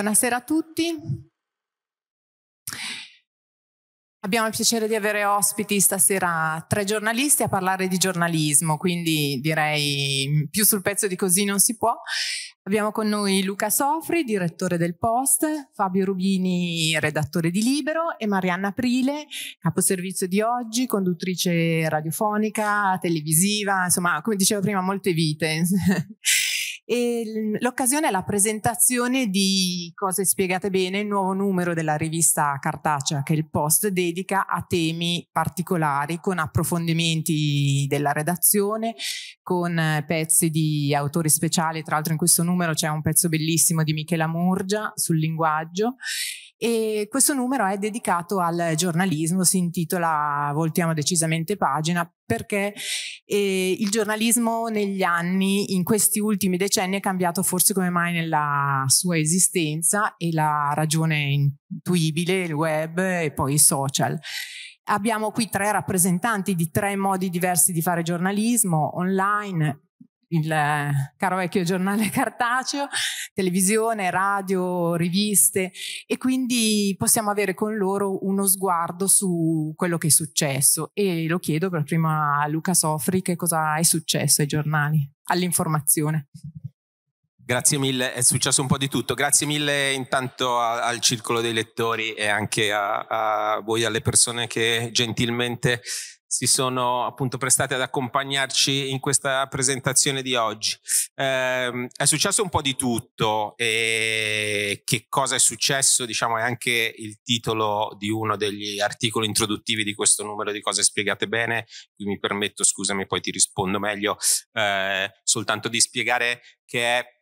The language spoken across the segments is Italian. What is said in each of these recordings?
Buonasera a tutti. Abbiamo il piacere di avere ospiti stasera tre giornalisti a parlare di giornalismo, quindi direi più sul pezzo di così non si può. Abbiamo con noi Luca Sofri, direttore del Post, Fabio Rubini, redattore di Libero e Marianna Aprile, caposervizio di oggi, conduttrice radiofonica, televisiva, insomma, come dicevo prima, molte vite. E l'occasione è la presentazione di Cose spiegate bene, il nuovo numero della rivista cartacea che il Post dedica a temi particolari con approfondimenti della redazione, con eh, pezzi di autori speciali, tra l'altro in questo numero c'è un pezzo bellissimo di Michela Murgia sul linguaggio e questo numero è dedicato al giornalismo, si intitola Voltiamo decisamente pagina perché eh, il giornalismo negli anni, in questi ultimi decenni, è cambiato forse come mai nella sua esistenza e la ragione intuibile, il web e poi i social. Abbiamo qui tre rappresentanti di tre modi diversi di fare giornalismo, online, il caro vecchio giornale cartaceo, televisione, radio, riviste e quindi possiamo avere con loro uno sguardo su quello che è successo e lo chiedo per prima a Luca Sofri che cosa è successo ai giornali, all'informazione. Grazie mille, è successo un po' di tutto. Grazie mille intanto a, al circolo dei lettori e anche a, a voi, alle persone che gentilmente si sono appunto prestati ad accompagnarci in questa presentazione di oggi. Eh, è successo un po' di tutto e che cosa è successo diciamo è anche il titolo di uno degli articoli introduttivi di questo numero di cose spiegate bene, qui mi permetto scusami poi ti rispondo meglio, eh, soltanto di spiegare che è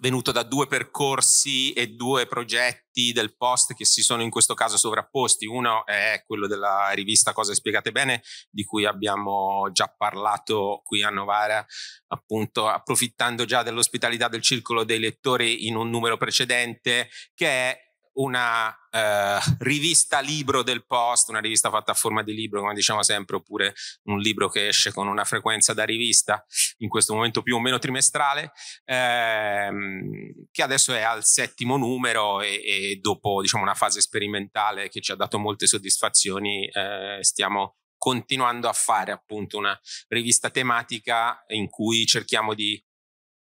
venuto da due percorsi e due progetti del post che si sono in questo caso sovrapposti. Uno è quello della rivista Cose Spiegate Bene, di cui abbiamo già parlato qui a Novara, appunto approfittando già dell'ospitalità del Circolo dei Lettori in un numero precedente, che è una eh, rivista libro del post, una rivista fatta a forma di libro, come diciamo sempre, oppure un libro che esce con una frequenza da rivista, in questo momento più o meno trimestrale, ehm, che adesso è al settimo numero e, e, dopo diciamo, una fase sperimentale che ci ha dato molte soddisfazioni, eh, stiamo continuando a fare appunto una rivista tematica in cui cerchiamo di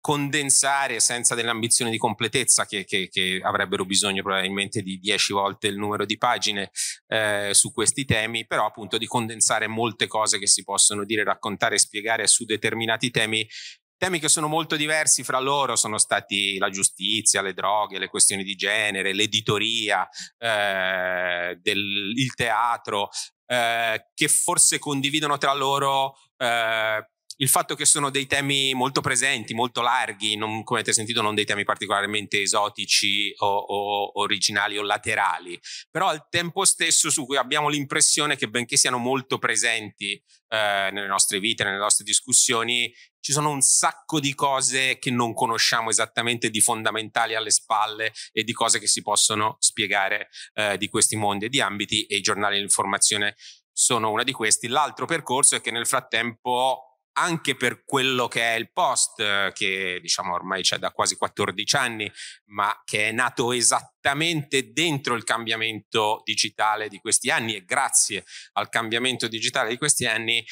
condensare senza dell'ambizione di completezza che, che, che avrebbero bisogno probabilmente di 10 volte il numero di pagine eh, su questi temi, però appunto di condensare molte cose che si possono dire, raccontare e spiegare su determinati temi temi che sono molto diversi fra loro sono stati la giustizia, le droghe, le questioni di genere, l'editoria, eh, del, il teatro, eh, che forse condividono tra loro eh, il fatto che sono dei temi molto presenti, molto larghi, non, come avete sentito non dei temi particolarmente esotici o, o, originali o laterali, però al tempo stesso su cui abbiamo l'impressione che benché siano molto presenti eh, nelle nostre vite, nelle nostre discussioni, ci sono un sacco di cose che non conosciamo esattamente, di fondamentali alle spalle e di cose che si possono spiegare eh, di questi mondi e di ambiti e i giornali di informazione sono una di questi. L'altro percorso è che nel frattempo anche per quello che è il post, che diciamo ormai c'è da quasi 14 anni, ma che è nato esattamente dentro il cambiamento digitale di questi anni e grazie al cambiamento digitale di questi anni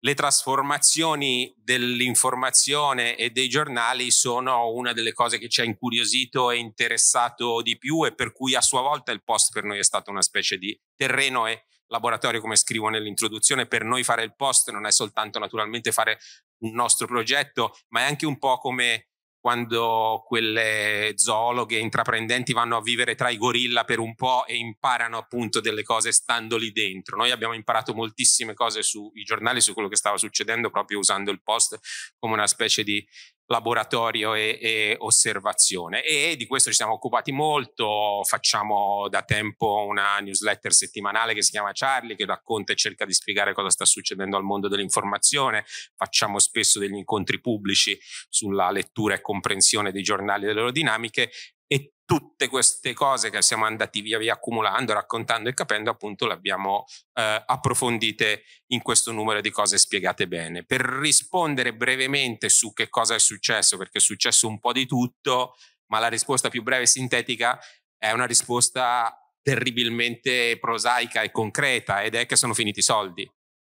le trasformazioni dell'informazione e dei giornali sono una delle cose che ci ha incuriosito e interessato di più e per cui a sua volta il post per noi è stato una specie di terreno e laboratorio, come scrivo nell'introduzione, per noi fare il post non è soltanto naturalmente fare un nostro progetto, ma è anche un po' come quando quelle zoologhe intraprendenti vanno a vivere tra i gorilla per un po' e imparano appunto delle cose stando lì dentro. Noi abbiamo imparato moltissime cose sui giornali, su quello che stava succedendo, proprio usando il post come una specie di laboratorio e, e, osservazione e di questo ci siamo occupati molto, facciamo da tempo una newsletter settimanale che si chiama Charlie che racconta e cerca di spiegare cosa sta succedendo al mondo dell'informazione, facciamo spesso degli incontri pubblici sulla lettura e comprensione dei giornali e delle loro dinamiche e tutte queste cose che siamo andati via via accumulando, raccontando e capendo, appunto le abbiamo eh, approfondite in questo numero di cose spiegate bene. Per rispondere brevemente su che cosa è successo, perché è successo un po' di tutto, ma la risposta più breve e sintetica è una risposta terribilmente prosaica e concreta ed è che sono finiti i soldi.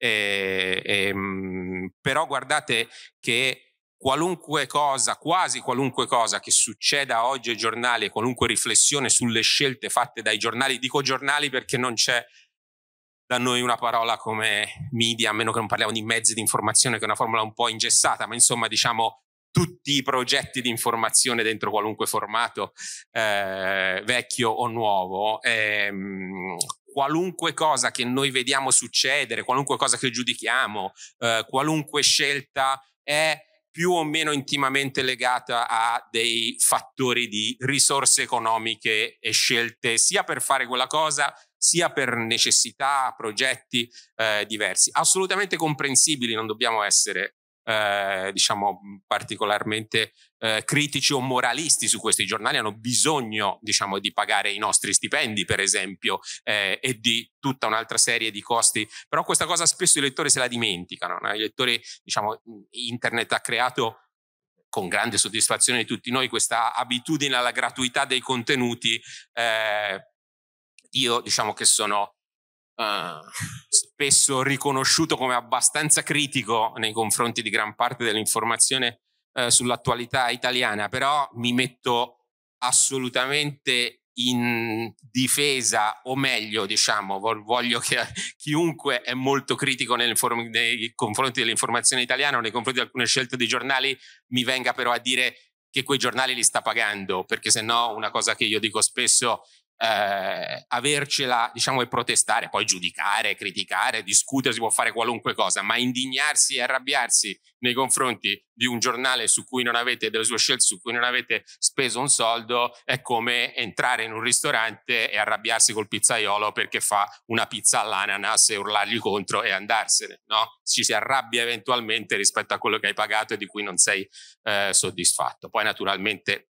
E, e, mm, però guardate che qualunque cosa, quasi qualunque cosa che succeda oggi ai giornali, qualunque riflessione sulle scelte fatte dai giornali, dico giornali perché non c'è da noi una parola come media, a meno che non parliamo di mezzi di informazione, che è una formula un po' ingessata, ma insomma diciamo tutti i progetti di informazione dentro qualunque formato, eh, vecchio o nuovo, ehm, qualunque cosa che noi vediamo succedere, qualunque cosa che giudichiamo, eh, qualunque scelta è più o meno intimamente legata a dei fattori di risorse economiche e scelte sia per fare quella cosa sia per necessità, progetti eh, diversi, assolutamente comprensibili, non dobbiamo essere eh, diciamo particolarmente eh, critici o moralisti su questi giornali hanno bisogno diciamo di pagare i nostri stipendi per esempio eh, e di tutta un'altra serie di costi, però questa cosa spesso i lettori se la dimenticano. No? I lettori diciamo internet ha creato con grande soddisfazione di tutti noi questa abitudine alla gratuità dei contenuti. Eh, io diciamo che sono uh, spesso riconosciuto come abbastanza critico nei confronti di gran parte dell'informazione eh, sull'attualità italiana, però mi metto assolutamente in difesa, o meglio, diciamo, voglio che chiunque è molto critico nei confronti dell'informazione italiana o nei confronti di alcune scelte dei giornali mi venga però a dire che quei giornali li sta pagando, perché se no una cosa che io dico spesso eh, avercela, diciamo, e protestare, poi giudicare, criticare, discutere, si può fare qualunque cosa, ma indignarsi e arrabbiarsi nei confronti di un giornale su cui non avete, delle sue scelte su cui non avete speso un soldo, è come entrare in un ristorante e arrabbiarsi col pizzaiolo perché fa una pizza all'ananas e urlargli contro e andarsene, no? Ci si arrabbia eventualmente rispetto a quello che hai pagato e di cui non sei eh, soddisfatto. Poi naturalmente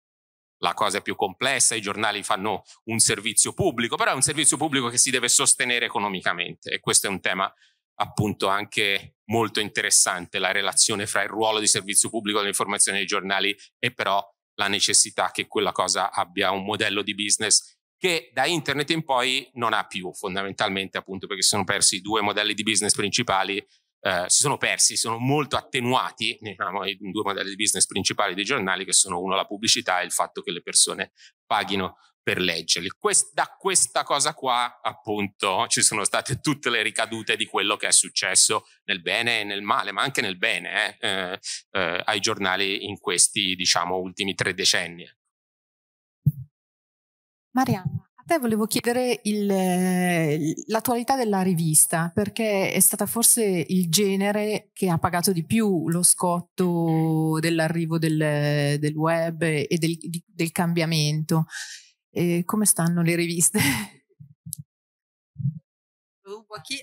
la cosa è più complessa, i giornali fanno un servizio pubblico, però è un servizio pubblico che si deve sostenere economicamente e questo è un tema appunto anche molto interessante, la relazione fra il ruolo di servizio pubblico dell'informazione dei giornali e però la necessità che quella cosa abbia un modello di business che da internet in poi non ha più fondamentalmente appunto perché sono persi i due modelli di business principali eh, si sono persi, sono molto attenuati diciamo, i due modelli di business principali dei giornali che sono uno la pubblicità e il fatto che le persone paghino per leggerli. Quest, da questa cosa qua appunto ci sono state tutte le ricadute di quello che è successo nel bene e nel male, ma anche nel bene eh, eh, eh ai giornali in questi diciamo ultimi tre decenni. Marianna, te volevo chiedere il, l'attualità della rivista, perché è stata forse il genere che ha pagato di più lo scotto dell'arrivo del, del web e del, del cambiamento. E come stanno le riviste? Rubo Okay.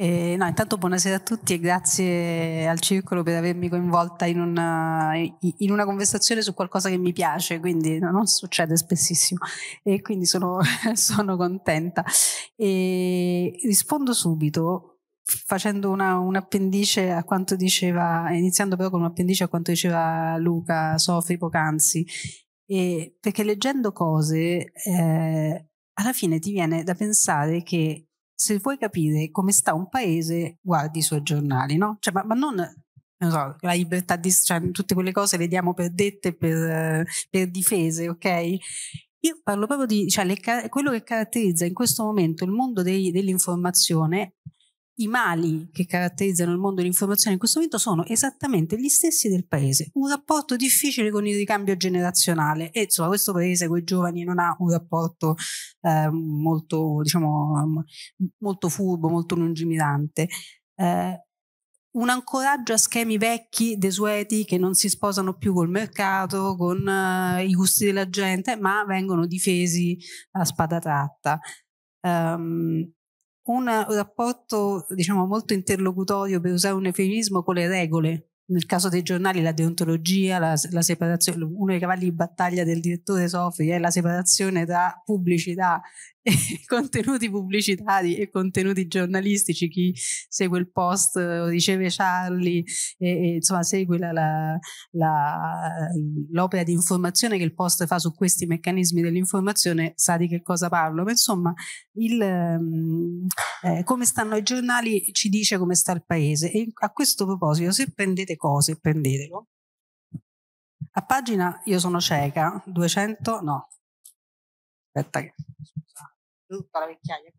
Eh, no, intanto buonasera a tutti e grazie al Circolo per avermi coinvolta in una, eh, in una, conversazione su qualcosa che mi piace, quindi non succede spessissimo e quindi sono, sono contenta. E rispondo subito facendo un appendice a quanto diceva, iniziando però con un appendice a quanto diceva Luca Sofri poc'anzi, perché leggendo cose eh, alla fine ti viene da pensare che se vuoi capire come sta un paese, guardi i suoi giornali, no? Cioè, ma, ma non, non so, la libertà di... Cioè, tutte quelle cose le diamo per dette, per, per difese, ok? Io parlo proprio di... Cioè, le, quello che caratterizza in questo momento il mondo dei, dell'informazione i mali che caratterizzano il mondo dell'informazione in questo momento sono esattamente gli stessi del paese. Un rapporto difficile con il ricambio generazionale e insomma questo paese con i giovani non ha un rapporto eh, molto, diciamo, ehm, molto furbo, molto lungimirante. Eh, un ancoraggio a schemi vecchi, desueti, che non si sposano più col mercato, con eh, i gusti della gente, ma vengono difesi a spada tratta. Um, un rapporto diciamo molto interlocutorio per usare un eufemismo con le regole nel caso dei giornali la deontologia la, la separazione uno dei cavalli di battaglia del direttore Sofri è la separazione tra pubblicità contenuti pubblicitari e contenuti giornalistici, chi segue il post eh, riceve Charlie e, e insomma segue la, la, la, l'opera di informazione che il post fa su questi meccanismi dell'informazione sa di che cosa parlo, ma insomma il, ehm, eh, come stanno i giornali ci dice come sta il paese e a questo proposito se prendete cose prendetelo. A pagina io sono cieca, 200 no, aspetta che tutta la vecchiaia.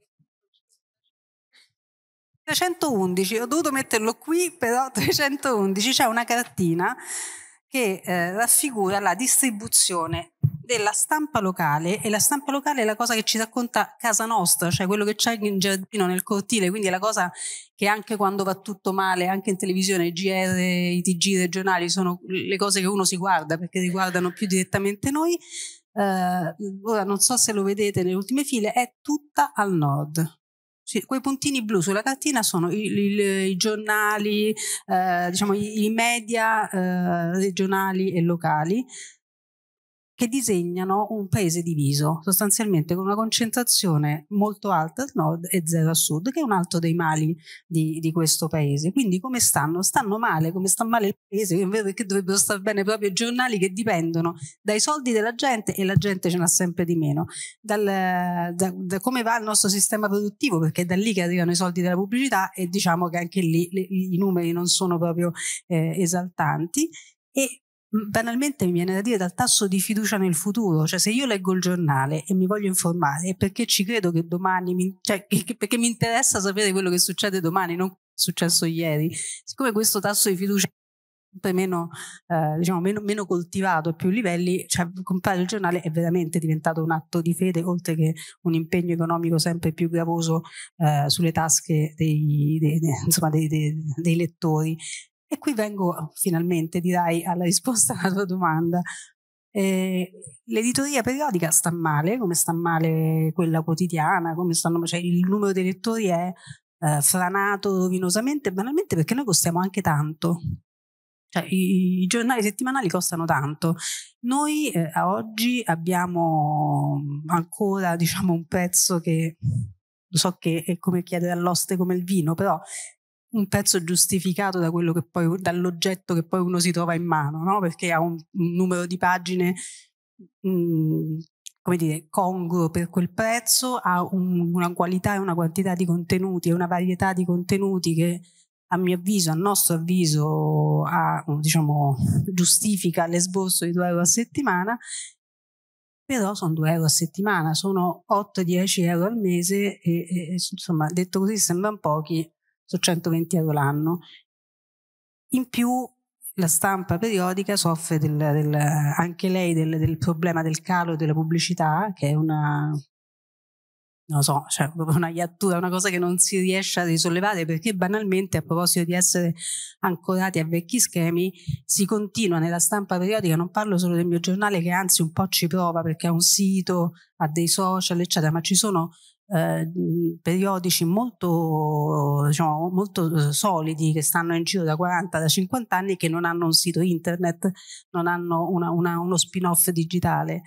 311, ho dovuto metterlo qui, però 311 c'è una cartina che eh, raffigura la distribuzione della stampa locale e la stampa locale è la cosa che ci racconta casa nostra, cioè quello che c'è in giardino, nel cortile, quindi è la cosa che anche quando va tutto male, anche in televisione, i GR, i TG regionali sono le cose che uno si guarda perché riguardano più direttamente noi. Ehm, ora non so se lo vedete nelle ultime file, è tutta al nord. Cioè, quei puntini blu sulla cartina sono il, il, i giornali, eh, diciamo i, media eh, regionali e locali che disegnano un paese diviso, sostanzialmente con una concentrazione molto alta al nord e zero al sud, che è un altro dei mali di, di questo paese. Quindi come stanno? Stanno male, come sta male il paese, perché dovrebbero star bene proprio i giornali che dipendono dai soldi della gente e la gente ce n'ha sempre di meno, Dal, da, da come va il nostro sistema produttivo, perché è da lì che arrivano i soldi della pubblicità e diciamo che anche lì le, i numeri non sono proprio eh, esaltanti. E banalmente mi viene da dire dal tasso di fiducia nel futuro, cioè se io leggo il giornale e mi voglio informare è perché ci credo che domani, mi, cioè, perché mi interessa sapere quello che succede domani, non è successo ieri. Siccome questo tasso di fiducia è sempre meno, eh, diciamo, meno, meno coltivato a più livelli, cioè, comprare il giornale è veramente diventato un atto di fede, oltre che un impegno economico sempre più gravoso eh, sulle tasche dei, dei, dei, insomma, dei lettori. E qui vengo oh, finalmente, direi, alla risposta alla tua domanda. Eh, l'editoria periodica sta male, come sta male quella quotidiana, stanno, cioè il numero dei lettori è eh, franato rovinosamente, banalmente perché noi costiamo anche tanto. Cioè, i, i, giornali settimanali costano tanto. Noi eh, a oggi abbiamo ancora diciamo, un prezzo che so che è come chiedere all'oste come il vino, però un pezzo giustificato da poi, dall'oggetto che poi uno si trova in mano, no? perché ha un, un, numero di pagine mh, mm, come dire, congruo per quel prezzo, ha un, una qualità e una quantità di contenuti e una varietà di contenuti che a mio avviso, a nostro avviso, ha, diciamo, giustifica l'esborso di 2 euro a settimana, però sono 2 euro a settimana, sono 8-10 euro al mese e, e insomma, detto così sembrano pochi, su 120 euro l'anno. In più la stampa periodica soffre del, del, anche lei del, del, problema del calo della pubblicità, che è una, so, cioè una iattura, una cosa che non si riesce a risollevare perché banalmente a proposito di essere ancorati a vecchi schemi, si continua nella stampa periodica, non parlo solo del mio giornale che anzi un po' ci prova perché ha un sito, ha dei social, eccetera, ma ci sono eh, periodici molto, diciamo, molto eh, solidi che stanno in giro da 40 da 50 anni che non hanno un sito internet, non hanno una, una, uno spin-off digitale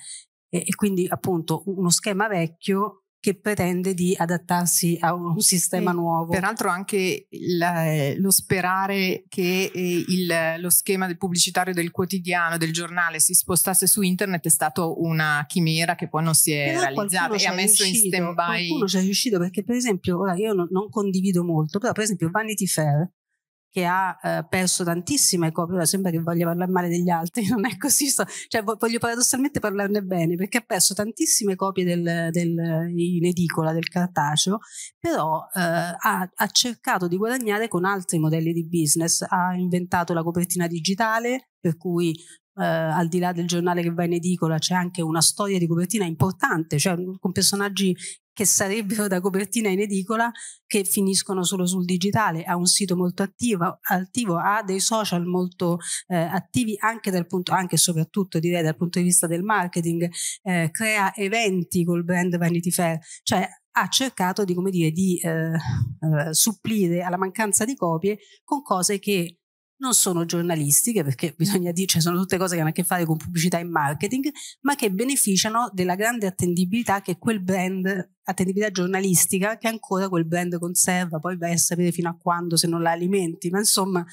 e, e quindi appunto uno schema vecchio che pretende di adattarsi a un sistema e nuovo. Peraltro anche il, eh, lo sperare che eh, il, lo schema del pubblicitario del quotidiano, del giornale si spostasse su internet è stata una chimera che poi non si è però realizzata e ha messo riuscito, in stand by. Qualcuno ci è riuscito perché per esempio, ora io non, non condivido molto, però per esempio Vanity Fair che ha eh, perso tantissime copie, ora sembra che voglia parlare male degli altri, non è così, sto, cioè, voglio paradossalmente parlarne bene, perché ha perso tantissime copie del, del, in edicola del cartaceo, però eh, ha, ha, cercato di guadagnare con altri modelli di business, ha inventato la copertina digitale, per cui eh, al di là del giornale che va in edicola c'è anche una storia di copertina importante, cioè mm, con personaggi che sarebbero da copertina in edicola che finiscono solo sul digitale, ha un sito molto attivo, attivo ha dei social molto eh, attivi anche dal punto, anche e soprattutto direi dal punto di vista del marketing, eh, crea eventi col brand Vanity Fair, cioè ha cercato di, come dire, di eh, eh supplire alla mancanza di copie con cose che non sono giornalistiche, perché bisogna dire, cioè, sono tutte cose che hanno a che fare con pubblicità e marketing, ma che beneficiano della grande attendibilità che quel brand, attendibilità giornalistica, che ancora quel brand conserva, poi vai a sapere fino a quando se non la alimenti, ma insomma...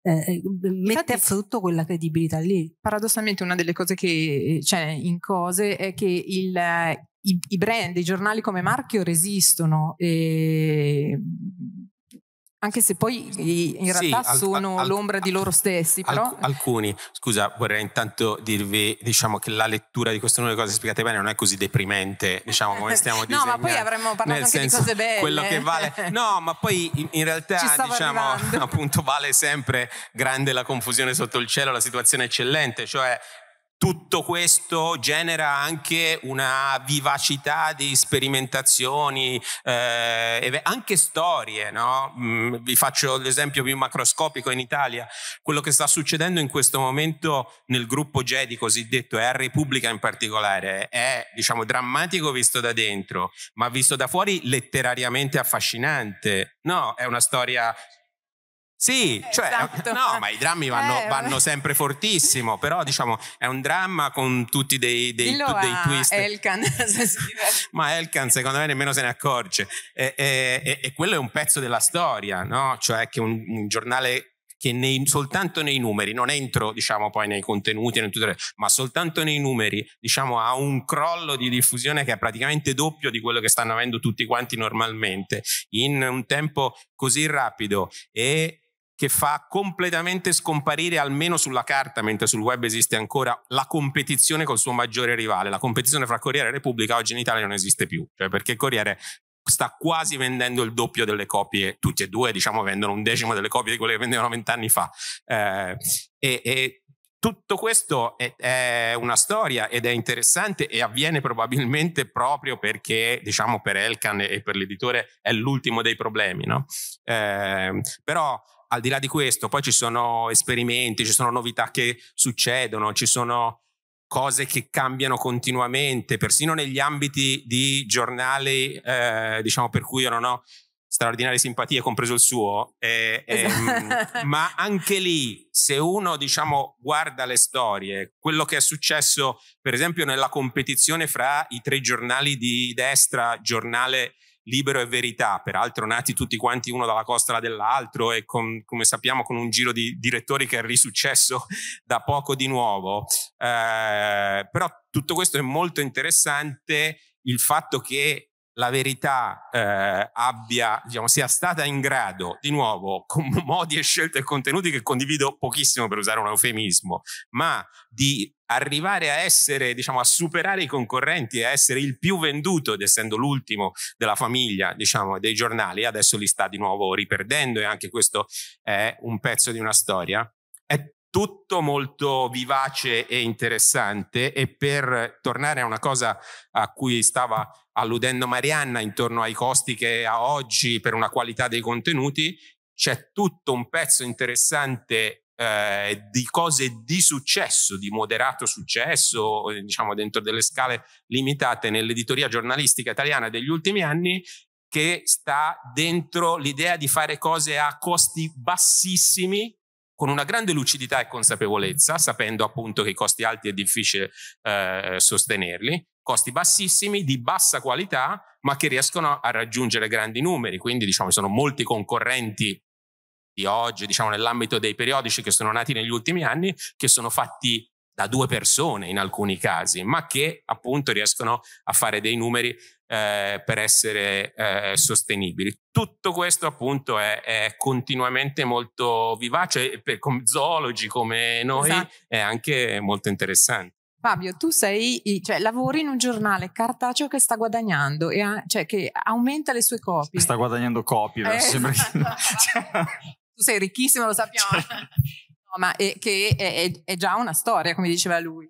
Eh, eh mette a frutto quella credibilità lì. Paradossalmente una delle cose che eh, c'è cioè, in cose è che il, eh, i, i, brand, i giornali come marchio resistono. E ehm, anche se poi in realtà sì, al, sono al, l'ombra al, di loro stessi, però... alcuni, scusa, vorrei intanto dirvi, diciamo, che la lettura di queste nuove cose spiegate bene non è così deprimente, diciamo, come stiamo dicendo. no, ma poi avremmo parlato Nel anche senso, di cose belle. Quello che vale... No, ma poi in, in realtà, diciamo, appunto, vale sempre grande la confusione sotto il cielo, la situazione eccellente, cioè tutto questo genera anche una vivacità di sperimentazioni, eh, anche storie. No? Mm, vi faccio l'esempio più macroscopico in Italia. Quello che sta succedendo in questo momento nel gruppo Jedi cosiddetto e a Repubblica in particolare è diciamo, drammatico visto da dentro, ma visto da fuori letterariamente affascinante. No, è una storia sì, eh, cioè, esatto. no, ma i drammi eh, vanno, eh, vanno, sempre fortissimo, però diciamo è un dramma con tutti dei, dei, tu, dei twist. Elkan, ma Elkan secondo me nemmeno se ne accorge. E, e, e, quello è un pezzo della storia, no? Cioè che un, un giornale che nei, soltanto nei numeri, non entro diciamo poi nei contenuti, tutto, ma soltanto nei numeri diciamo ha un crollo di diffusione che è praticamente doppio di quello che stanno avendo tutti quanti normalmente in un tempo così rapido e che fa completamente scomparire, almeno sulla carta, mentre sul web esiste ancora, la competizione col suo maggiore rivale. La competizione fra Corriere e Repubblica oggi in Italia non esiste più, cioè perché Corriere sta quasi vendendo il doppio delle copie, tutti e due diciamo vendono un decimo delle copie di quelle che vendevano vent'anni fa. Eh, e, e, tutto questo è, è, una storia ed è interessante e avviene probabilmente proprio perché, diciamo, per Elkan e per l'editore è l'ultimo dei problemi, no? Eh, però al di là di questo, poi ci sono esperimenti, ci sono novità che succedono, ci sono cose che cambiano continuamente, persino negli ambiti di giornali, eh, diciamo per cui io non ho straordinarie simpatie, compreso il suo, eh, ehm, esatto. ma anche lì, se uno diciamo, guarda le storie, quello che è successo per esempio nella competizione fra i tre giornali di destra, giornale Libero e Verità, peraltro nati tutti quanti uno dalla costola dell'altro e con, come sappiamo con un giro di direttori che è risuccesso da poco di nuovo. Eh, però tutto questo è molto interessante, il fatto che la verità eh, abbia, diciamo, sia stata in grado, di nuovo, con modi e scelte e contenuti che condivido pochissimo per usare un eufemismo, ma di arrivare a essere, diciamo, a superare i concorrenti, a essere il più venduto, ed essendo l'ultimo della famiglia, diciamo, dei giornali, adesso li sta di nuovo riperdendo e anche questo è un pezzo di una storia, è tutto molto vivace e interessante e per tornare a una cosa a cui stava alludendo Marianna intorno ai costi che ha oggi per una qualità dei contenuti, c'è tutto un pezzo interessante eh, di cose di successo, di moderato successo, diciamo dentro delle scale limitate nell'editoria giornalistica italiana degli ultimi anni che sta dentro l'idea di fare cose a costi bassissimi con una grande lucidità e consapevolezza, sapendo appunto che i costi alti è difficile eh, sostenerli, costi bassissimi, di bassa qualità, ma che riescono a raggiungere grandi numeri. Quindi diciamo sono molti concorrenti di oggi, diciamo nell'ambito dei periodici che sono nati negli ultimi anni, che sono fatti da due persone in alcuni casi, ma che appunto riescono a fare dei numeri eh, per essere eh, sostenibili. Tutto questo appunto è, è continuamente molto vivace, e per, come zoologi come noi esatto. è anche molto interessante. Fabio, tu sei, cioè, lavori in un giornale cartaceo che sta guadagnando, e ha, cioè che aumenta le sue copie. Sta guadagnando copie, eh, sembra esatto. che... tu sei ricchissimo, lo sappiamo. Cioè. No, ma è, che è, è, è già una storia, come diceva lui.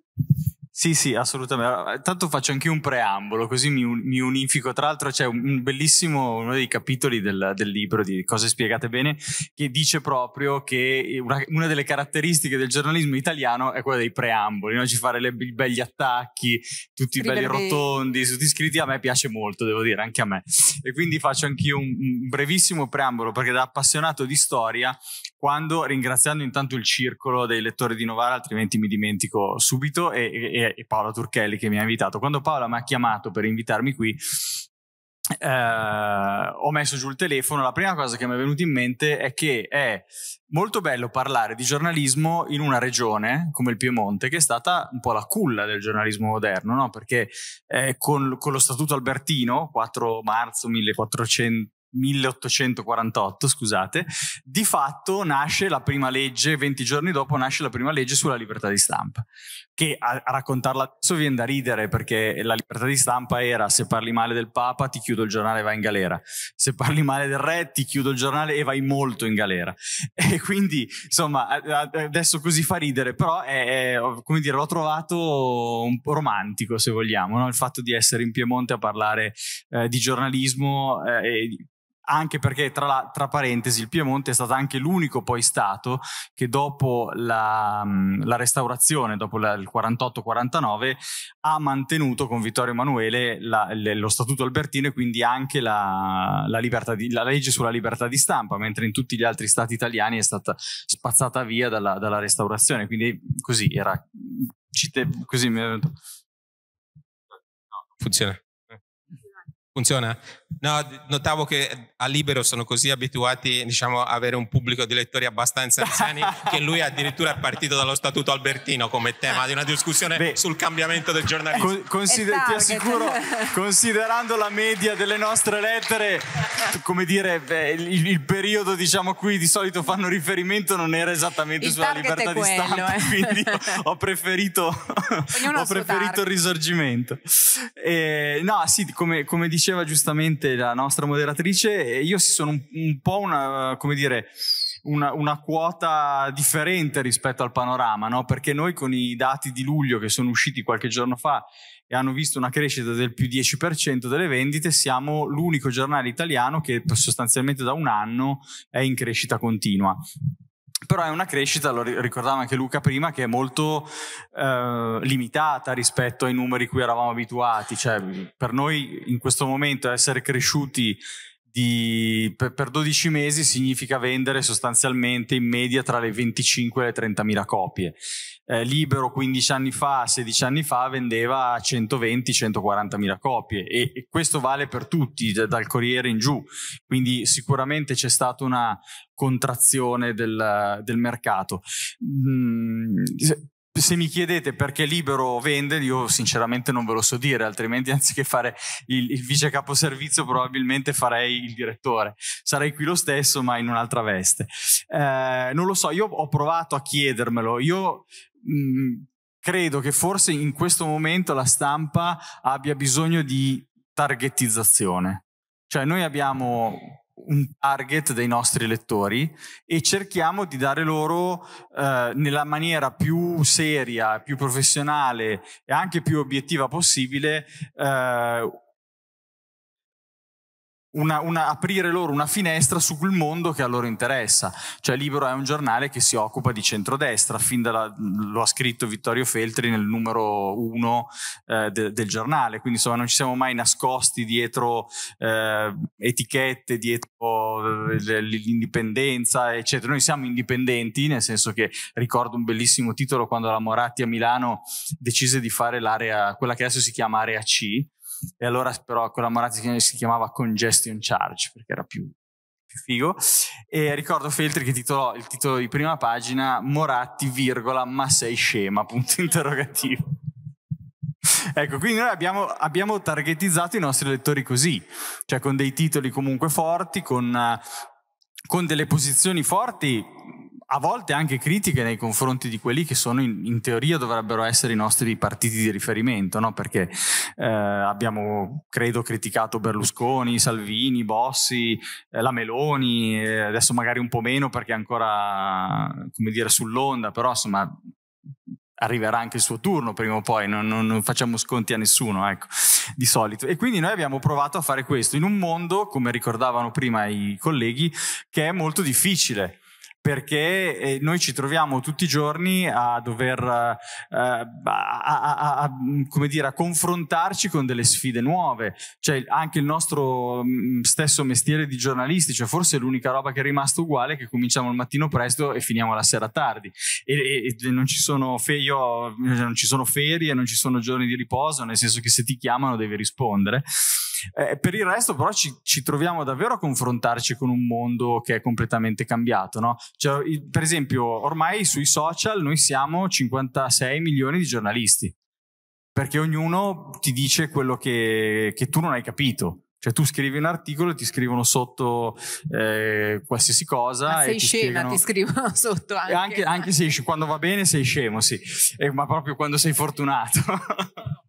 Sì, sì, assolutamente. Tanto faccio anche un preambolo, così mi, mi unifico. Tra l'altro c'è un bellissimo, uno dei capitoli del, del, libro di Cose spiegate bene, che dice proprio che una, una delle caratteristiche del giornalismo italiano è quella dei preamboli, no? ci fare le, i begli attacchi, tutti i belli rotondi, tutti iscritti. A me piace molto, devo dire, anche a me. E quindi faccio anch'io un, un brevissimo preambolo, perché da appassionato di storia quando ringraziando intanto il circolo dei lettori di Novara, altrimenti mi dimentico subito, e, e, e Paola Turchelli che mi ha invitato. Quando Paola mi ha chiamato per invitarmi qui, eh, ho messo giù il telefono, la prima cosa che mi è venuta in mente è che è molto bello parlare di giornalismo in una regione come il Piemonte, che è stata un po' la culla del giornalismo moderno, no? perché eh, con, con, lo Statuto Albertino, 4 marzo 1400, 1848, scusate, di fatto nasce la prima legge, 20 giorni dopo nasce la prima legge sulla libertà di stampa che a, a raccontarla adesso viene da ridere perché la libertà di stampa era se parli male del Papa ti chiudo il giornale e vai in galera, se parli male del Re ti chiudo il giornale e vai molto in galera. E quindi insomma adesso così fa ridere, però è, è come dire, l'ho trovato un po' romantico se vogliamo, no? il fatto di essere in Piemonte a parlare eh, di giornalismo eh, anche perché tra, la, tra, parentesi il Piemonte è stato anche l'unico poi stato che dopo la, mm, la restaurazione, dopo la, il 48-49, ha mantenuto con Vittorio Emanuele le, lo statuto albertino e quindi anche la, di, legge sulla libertà di stampa, mentre in tutti gli altri stati italiani è stata spazzata via dalla, dalla restaurazione. Quindi così era... così mi... Funziona. Funziona? No, notavo che a Libero sono così abituati diciamo, a avere un pubblico di lettori abbastanza anziani che lui addirittura è partito dallo Statuto Albertino come tema di una discussione Beh, sul cambiamento del giornalismo. Con, consider- ti assicuro, considerando la media delle nostre lettere, come dire, il, il, periodo diciamo, a cui di solito fanno riferimento non era esattamente il sulla libertà quello, di stampa, eh. quindi ho preferito, ho preferito il risorgimento. Eh, no, sì, come, come dicevo diceva giustamente la nostra moderatrice, io sono un, un po' una, come dire, una, una, quota differente rispetto al panorama, no? perché noi con i dati di luglio che sono usciti qualche giorno fa e hanno visto una crescita del più 10% delle vendite, siamo l'unico giornale italiano che sostanzialmente da un anno è in crescita continua però è una crescita, lo ricordava anche Luca prima, che è molto eh, limitata rispetto ai numeri cui eravamo abituati, cioè per noi in questo momento essere cresciuti di, per, per, 12 mesi significa vendere sostanzialmente in media tra le 25 e le 30 mila copie. Eh, Libero 15 anni fa, 16 anni fa vendeva 120-140 mila copie e, e, questo vale per tutti, d- dal Corriere in giù, quindi sicuramente c'è stata una contrazione del, del mercato. Mm, se mi chiedete perché Libero vende, io sinceramente non ve lo so dire, altrimenti anziché fare il, il vice capo servizio probabilmente farei il direttore. Sarei qui lo stesso, ma in un'altra veste. Eh, non lo so, io ho provato a chiedermelo. Io mh, mm, credo che forse in questo momento la stampa abbia bisogno di targetizzazione. Cioè noi abbiamo un target dei nostri lettori e cerchiamo di dare loro eh, nella maniera più seria, più professionale e anche più obiettiva possibile eh, una, una, aprire loro una finestra sul mondo che a loro interessa. Cioè Libero è un giornale che si occupa di centrodestra, fin dalla, lo ha scritto Vittorio Feltri nel numero uno eh, de, del giornale, quindi insomma non ci siamo mai nascosti dietro eh, etichette, dietro eh, l'indipendenza, eccetera. Noi siamo indipendenti, nel senso che ricordo un bellissimo titolo quando la Moratti a Milano decise di fare l'area, quella che adesso si chiama Area C, e allora però quella Marazzi si chiamava Congestion Charge perché era più, più figo. E ricordo Feltri che titolò il titolo di prima pagina Moratti, virgola, ma sei scema, punto interrogativo. ecco, quindi noi abbiamo, abbiamo, targetizzato i nostri lettori così, cioè con dei titoli comunque forti, con, con delle posizioni forti a volte anche critiche nei confronti di quelli che sono in, in teoria dovrebbero essere i nostri partiti di riferimento, no? perché eh, abbiamo, credo, criticato Berlusconi, Salvini, Bossi, eh, la Meloni, eh, adesso magari un po' meno perché è ancora, come dire, sull'onda, però insomma arriverà anche il suo turno prima o poi, non, non, non facciamo sconti a nessuno, ecco, di solito. E quindi noi abbiamo provato a fare questo in un mondo, come ricordavano prima i colleghi, che è molto difficile perché eh, noi ci troviamo tutti i giorni a dover, eh, a, a, a, come dire, a confrontarci con delle sfide nuove. Cioè anche il nostro mm, stesso mestiere di giornalisti, cioè forse l'unica roba che è rimasta uguale è che cominciamo il mattino presto e finiamo la sera tardi. E, e non, ci sono fe- io, non ci sono ferie, non ci sono giorni di riposo, nel senso che se ti chiamano devi rispondere. Eh, per il resto però ci, ci, troviamo davvero a confrontarci con un mondo che è completamente cambiato. No? Cioè, per esempio, ormai sui social noi siamo 56 milioni di giornalisti, perché ognuno ti dice quello che, che tu non hai capito. Cioè tu scrivi un articolo, ti scrivono sotto eh, qualsiasi cosa. Ma sei ti scema, spiegano... ti scrivono sotto anche. Anche, anche se quando va bene sei scemo, sì, eh, ma proprio quando sei fortunato.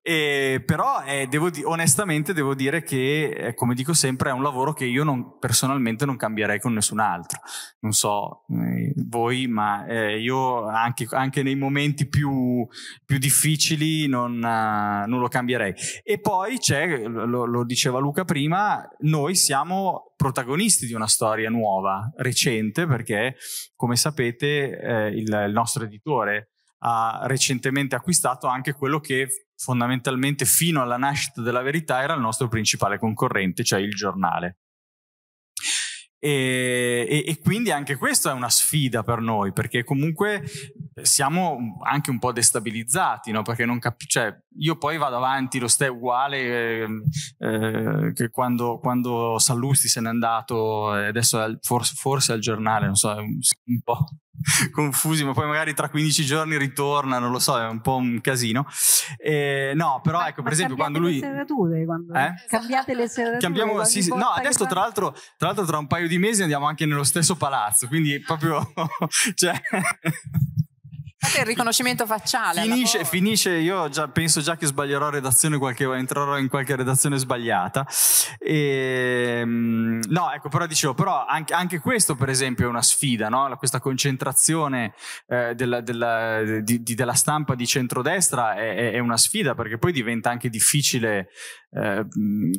E, però eh, devo di- onestamente devo dire che, eh, come dico sempre, è un lavoro che io non, personalmente non cambierei con nessun altro. Non so eh, voi, ma eh, io anche, anche, nei momenti più, più difficili non, eh, non, lo cambierei. E poi c'è, lo, lo diceva Luca prima, noi siamo protagonisti di una storia nuova, recente, perché come sapete eh, il, il, nostro editore ha recentemente acquistato anche quello che fondamentalmente fino alla nascita della verità era il nostro principale concorrente, cioè il giornale. E, e, e, quindi anche questa è una sfida per noi, perché comunque siamo anche un po' destabilizzati, no? perché non capisco, cioè, io poi vado avanti, lo stai uguale eh, eh, che quando, quando, Sallusti se n'è andato, eh, adesso al, forse, forse al giornale, non so, un po' confusi, ma poi magari tra 15 giorni ritorna, non lo so, è un po' un casino. Eh, no, però ma, ecco, per esempio, quando lui... quando... Eh? Cambiate le serrature. Cambiamo, sì, sì. No, adesso tra l'altro, tra l'altro tra un paio di mesi andiamo anche nello stesso palazzo, quindi proprio... cioè il riconoscimento facciale. Finisce, finisce io già, penso già che sbaglierò redazione qualche, entrerò in qualche redazione sbagliata. E, ehm, no, ecco, però dicevo, però anche, anche, questo per esempio è una sfida, no? questa concentrazione eh, della, della, di, di, della, stampa di centrodestra è, è, una sfida perché poi diventa anche difficile, eh,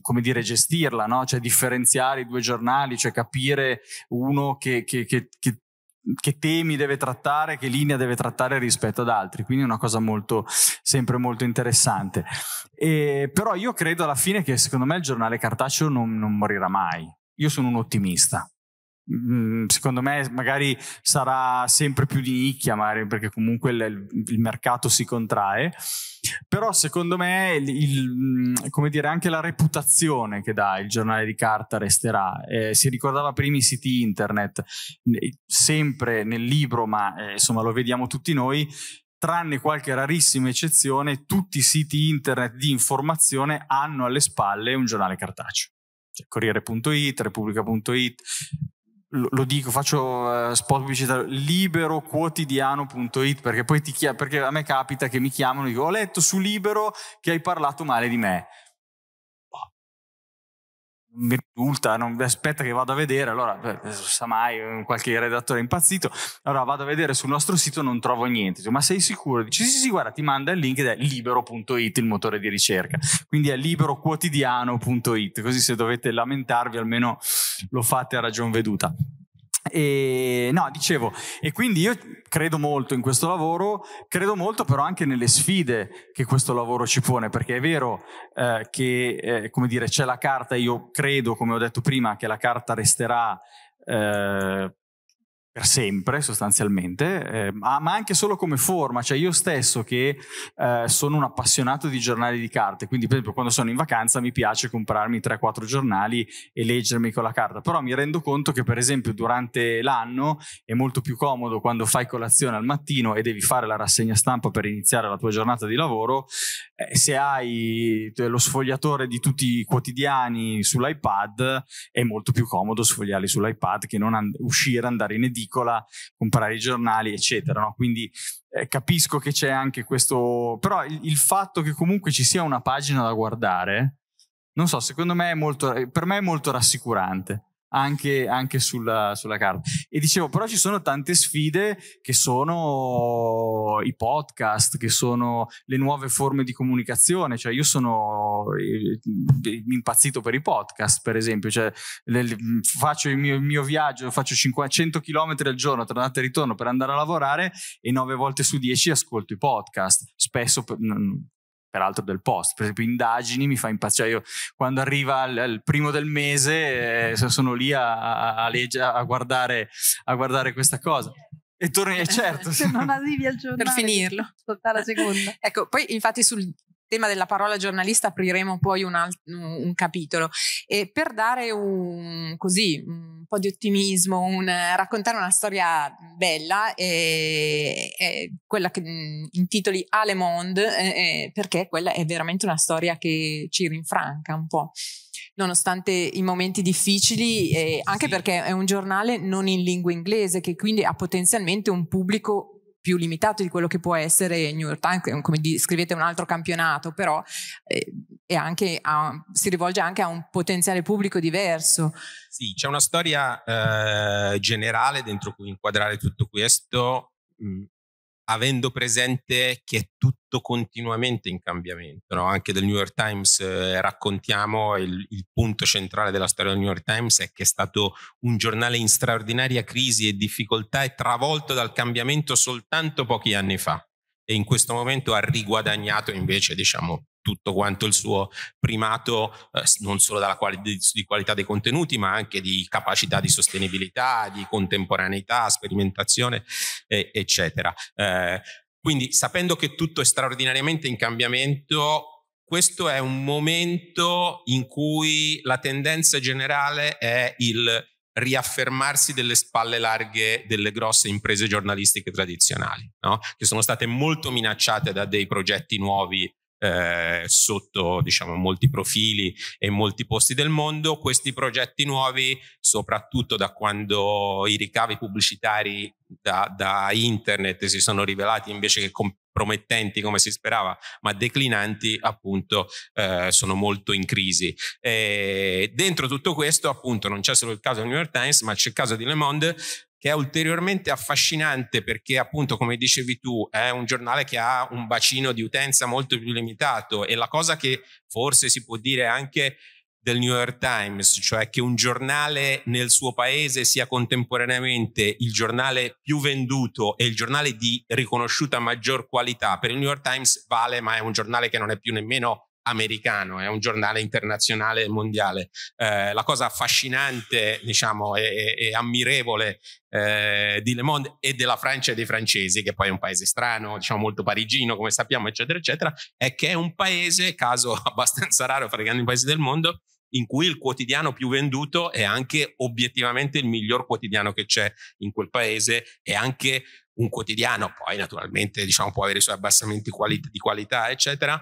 come dire, gestirla, no? cioè differenziare i due giornali, cioè capire uno che, che, che, che che temi deve trattare, che linea deve trattare rispetto ad altri, quindi è una cosa molto, sempre molto interessante. E, però io credo alla fine che secondo me il giornale cartaceo non, non morirà mai, io sono un ottimista, Mm, secondo me magari sarà sempre più di nicchia, magari perché comunque il, il mercato si contrae, però secondo me il, il, mm, dire, anche la reputazione che dà il giornale di carta resterà. Eh, si ricordava prima i siti internet, sempre nel libro, ma eh, insomma lo vediamo tutti noi, tranne qualche rarissima eccezione, tutti i siti internet di informazione hanno alle spalle un giornale cartaceo. Cioè, Corriere.it, Repubblica.it, lo, dico, faccio eh, spot pubblicitario, liberoquotidiano.it perché poi ti chiama, perché a me capita che mi chiamano e dico ho letto su Libero che hai parlato male di me mi risulta, non, aspetta che vado a vedere, allora beh, sa mai eh, qualche redattore è impazzito, allora vado a vedere sul nostro sito non trovo niente, ma sei sicuro? Dici sì sì guarda ti manda il link ed è libero.it il motore di ricerca, quindi è liberoquotidiano.it, così se dovete lamentarvi almeno lo fate a ragion veduta. E, no, dicevo, e quindi io credo molto in questo lavoro, credo molto però anche nelle sfide che questo lavoro ci pone, perché è vero eh, che, eh, come dire, c'è la carta, io credo, come ho detto prima, che la carta resterà eh, per sempre sostanzialmente, eh, ma, ma, anche solo come forma, cioè io stesso che eh, sono un appassionato di giornali di carte, quindi per esempio quando sono in vacanza mi piace comprarmi 3-4 giornali e leggermi con la carta, però mi rendo conto che per esempio durante l'anno è molto più comodo quando fai colazione al mattino e devi fare la rassegna stampa per iniziare la tua giornata di lavoro, eh, se hai eh, lo sfogliatore di tutti i quotidiani sull'iPad è molto più comodo sfogliarli sull'iPad che non and- uscire, andare in edicola edicola, comprare i giornali, eccetera. No? Quindi eh, capisco che c'è anche questo, però il, il fatto che comunque ci sia una pagina da guardare, non so, secondo me è molto, eh, per me è molto rassicurante anche, anche sulla, sulla, carta. E dicevo, però ci sono tante sfide che sono i podcast, che sono le nuove forme di comunicazione. Cioè, io sono eh, eh, impazzito per i podcast, per esempio. Cioè, faccio il mio, il mio, viaggio, faccio 500 km al giorno, tra andata e ritorno per andare a lavorare e 9 volte su 10 ascolto i podcast. Spesso, peraltro del post, per esempio indagini mi fa impazzire, cioè, io quando arriva il, il primo del mese eh, sono lì a, a, legge, a, guardare, a guardare questa cosa. E torni, certo. Se non arrivi al giorno Per finirlo. Ascoltare la seconda. ecco, poi infatti sul tema della parola giornalista apriremo poi un, alt- un capitolo. E per dare un, così, un po' di ottimismo, un, raccontare una storia bella, eh, eh, quella che mm, intitoli A Le Monde, eh, eh, perché quella è veramente una storia che ci rinfranca un po'. Nonostante i momenti difficili, eh, anche sì. perché è un giornale non in lingua inglese, che quindi ha potenzialmente un pubblico più limitato di quello che può essere New York Times, come di, scrivete un altro campionato, però eh, anche a, si rivolge anche a un potenziale pubblico diverso. Sì, c'è una storia eh, generale dentro cui inquadrare tutto questo, mm, avendo presente che è tutto continuamente in cambiamento, no? anche del New York Times eh, raccontiamo, il, il, punto centrale della storia del New York Times è che è stato un giornale in straordinaria crisi e difficoltà e travolto dal cambiamento soltanto pochi anni fa e in questo momento ha riguadagnato invece diciamo, tutto quanto il suo primato eh, non solo dalla quali, di, di qualità dei contenuti ma anche di capacità di sostenibilità, di contemporaneità, sperimentazione e, eccetera. Eh, quindi sapendo che tutto è straordinariamente in cambiamento, questo è un momento in cui la tendenza generale è il riaffermarsi delle spalle larghe delle grosse imprese giornalistiche tradizionali, no? che sono state molto minacciate da dei progetti nuovi eh, sotto diciamo, molti profili e molti posti del mondo. Questi progetti nuovi, soprattutto da quando i ricavi pubblicitari da, da internet si sono rivelati invece che compromettenti come si sperava, ma declinanti, appunto, eh, sono molto in crisi. E dentro tutto questo, appunto, non c'è solo il caso del New York Times, ma c'è il caso di Le Monde che è ulteriormente affascinante perché appunto come dicevi tu è un giornale che ha un bacino di utenza molto più limitato e la cosa che forse si può dire anche del New York Times, cioè che un giornale nel suo paese sia contemporaneamente il giornale più venduto e il giornale di riconosciuta maggior qualità, per il New York Times vale ma è un giornale che non è più nemmeno americano, è un giornale internazionale e mondiale. Eh, la cosa affascinante, diciamo, e, e ammirevole eh, di Le Monde e della Francia e dei francesi, che poi è un paese strano, diciamo molto parigino, come sappiamo, eccetera, eccetera, è che è un paese, caso abbastanza raro fra i grandi paesi del mondo, in cui il quotidiano più venduto è anche obiettivamente il miglior quotidiano che c'è in quel paese e anche un quotidiano, poi naturalmente diciamo può avere i suoi abbassamenti quali- di qualità, eccetera,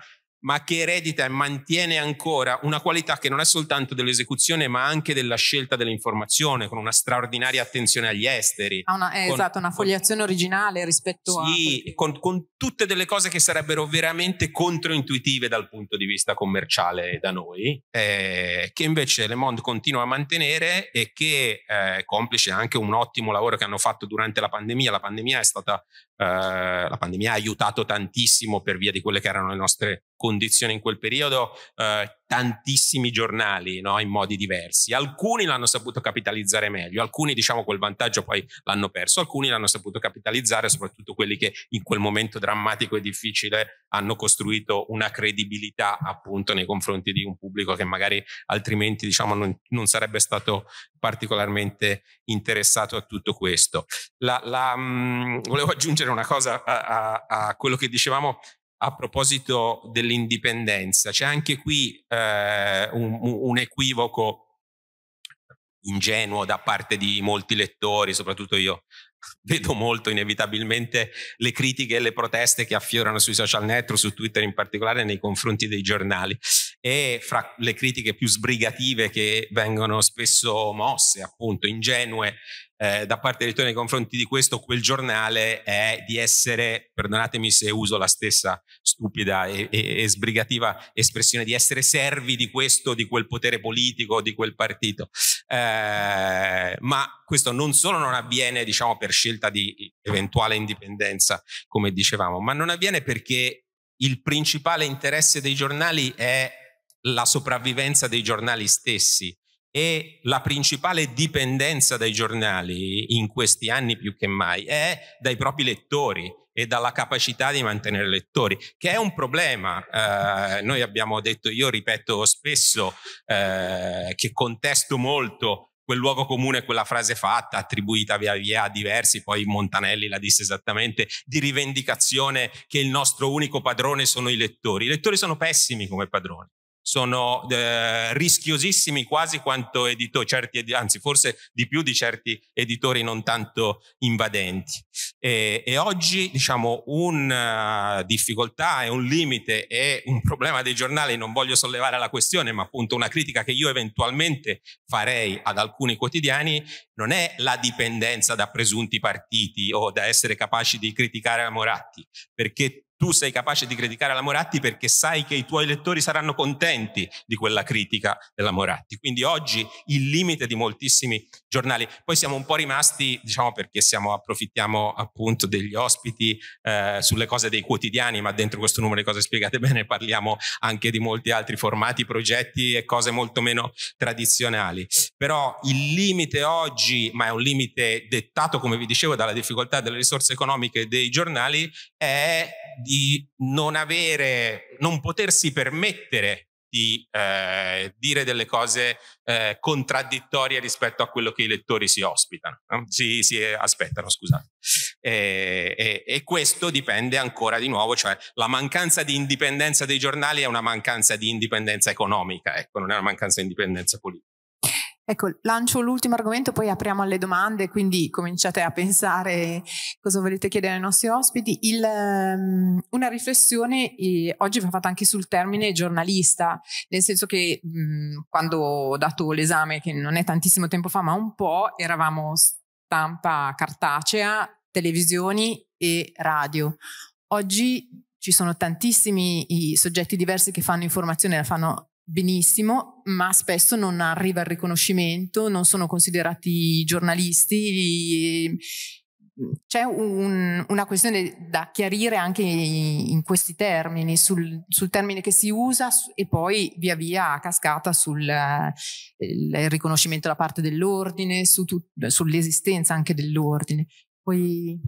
ma che eredita e mantiene ancora una qualità che non è soltanto dell'esecuzione, ma anche della scelta dell'informazione, con una straordinaria attenzione agli esteri. Ah, una, eh, con, esatto, una fogliazione con, originale rispetto sì, a... Sì, con, con, tutte delle cose che sarebbero veramente controintuitive dal punto di vista commerciale da noi, eh, che invece Le Monde continua a mantenere e che, eh, complice anche un ottimo lavoro che hanno fatto durante la pandemia, la pandemia è stata eh, la pandemia ha aiutato tantissimo per via di quelle che erano le nostre condizioni in quel periodo, eh, tantissimi giornali no? in modi diversi. Alcuni l'hanno saputo capitalizzare meglio, alcuni diciamo quel vantaggio poi l'hanno perso, alcuni l'hanno saputo capitalizzare, soprattutto quelli che in quel momento drammatico e difficile hanno costruito una credibilità appunto nei confronti di un pubblico che magari altrimenti diciamo non, non sarebbe stato particolarmente interessato a tutto questo. La, la, mh, mm, volevo aggiungere una cosa a, a, a quello che dicevamo a proposito dell'indipendenza, c'è anche qui eh, un, un, equivoco ingenuo da parte di molti lettori, soprattutto io vedo molto inevitabilmente le critiche e le proteste che affiorano sui social network, su Twitter in particolare, nei confronti dei giornali. E fra le critiche più sbrigative che vengono spesso mosse, appunto, ingenue eh, da parte dei tuoi nei confronti di questo, o quel giornale è di essere, perdonatemi se uso la stessa stupida e, e, e, sbrigativa espressione, di essere servi di questo, di quel potere politico, di quel partito. Eh, ma questo non solo non avviene diciamo, per scelta di eventuale indipendenza, come dicevamo, ma non avviene perché il principale interesse dei giornali è la sopravvivenza dei giornali stessi e la principale dipendenza dai giornali in questi anni più che mai è dai propri lettori e dalla capacità di mantenere lettori, che è un problema. Eh, noi abbiamo detto, io ripeto spesso eh, che contesto molto quel luogo comune, quella frase fatta, attribuita via via a diversi, poi Montanelli la disse esattamente, di rivendicazione che il nostro unico padrone sono i lettori. I lettori sono pessimi come padroni sono eh, rischiosissimi quasi quanto editori, certi, anzi forse di più di certi editori non tanto invadenti. E, e oggi diciamo una eh, difficoltà e un limite e un problema dei giornali, non voglio sollevare la questione, ma appunto una critica che io eventualmente farei ad alcuni quotidiani non è la dipendenza da presunti partiti o da essere capaci di criticare Moratti, perché tu sei capace di criticare la Moratti perché sai che i tuoi lettori saranno contenti di quella critica della Moratti. Quindi oggi il limite di moltissimi giornali. Poi siamo un po' rimasti, diciamo perché siamo, approfittiamo appunto degli ospiti eh, sulle cose dei quotidiani, ma dentro questo numero di cose spiegate bene parliamo anche di molti altri formati, progetti e cose molto meno tradizionali. Però il limite oggi, ma è un limite dettato, come vi dicevo, dalla difficoltà delle risorse economiche dei giornali, è di non avere, non potersi permettere di eh, dire delle cose eh, contraddittorie rispetto a quello che i lettori si ospitano, eh? si, si, aspettano, scusate. E, e, e, questo dipende ancora di nuovo, cioè la mancanza di indipendenza dei giornali è una mancanza di indipendenza economica, ecco, non è una mancanza di indipendenza politica. Ecco, lancio l'ultimo argomento, poi apriamo alle domande, quindi cominciate a pensare cosa volete chiedere ai nostri ospiti. Il, um, una riflessione eh, oggi va fatta anche sul termine giornalista, nel senso che mh, mm, quando ho dato l'esame, che non è tantissimo tempo fa, ma un po', eravamo stampa cartacea, televisioni e radio. Oggi ci sono tantissimi soggetti diversi che fanno informazione, la fanno benissimo, ma spesso non arriva il riconoscimento, non sono considerati giornalisti. Mm, c'è un, una questione da chiarire anche in questi termini, sul, sul, termine che si usa e poi via via a cascata sul eh, riconoscimento da parte dell'ordine, su sull'esistenza anche dell'ordine puoi...